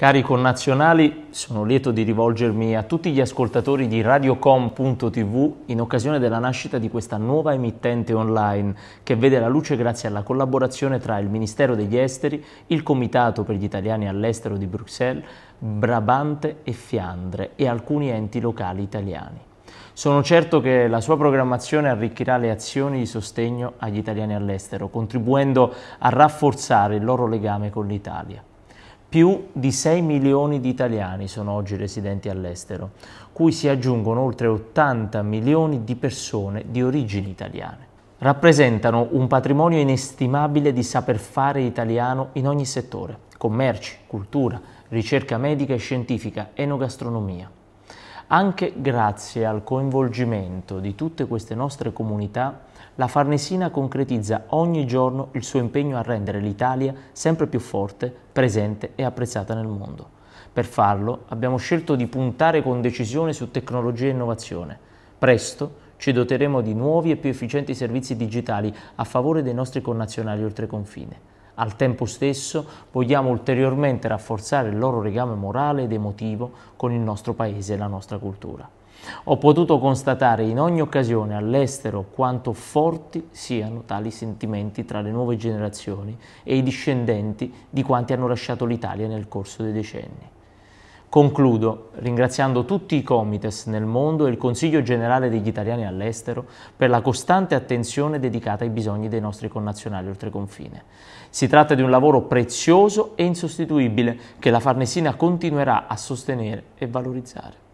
Cari connazionali, sono lieto di rivolgermi a tutti gli ascoltatori di radiocom.tv in occasione della nascita di questa nuova emittente online che vede la luce grazie alla collaborazione tra il Ministero degli Esteri, il Comitato per gli Italiani all'Estero di Bruxelles, Brabante e Fiandre e alcuni enti locali italiani. Sono certo che la sua programmazione arricchirà le azioni di sostegno agli italiani all'estero, contribuendo a rafforzare il loro legame con l'Italia. Più di 6 milioni di italiani sono oggi residenti all'estero, cui si aggiungono oltre 80 milioni di persone di origini italiane. Rappresentano un patrimonio inestimabile di saper fare italiano in ogni settore, commerci, cultura, ricerca medica e scientifica, enogastronomia. Anche grazie al coinvolgimento di tutte queste nostre comunità, la Farnesina concretizza ogni giorno il suo impegno a rendere l'Italia sempre più forte, presente e apprezzata nel mondo. Per farlo abbiamo scelto di puntare con decisione su tecnologia e innovazione. Presto ci doteremo di nuovi e più efficienti servizi digitali a favore dei nostri connazionali oltre confine. Al tempo stesso vogliamo ulteriormente rafforzare il loro legame morale ed emotivo con il nostro paese e la nostra cultura. Ho potuto constatare in ogni occasione all'estero quanto forti siano tali sentimenti tra le nuove generazioni e i discendenti di quanti hanno lasciato l'Italia nel corso dei decenni. Concludo ringraziando tutti i Comites nel mondo e il Consiglio generale degli italiani all'estero per la costante attenzione dedicata ai bisogni dei nostri connazionali oltre confine. Si tratta di un lavoro prezioso e insostituibile che la Farnesina continuerà a sostenere e valorizzare.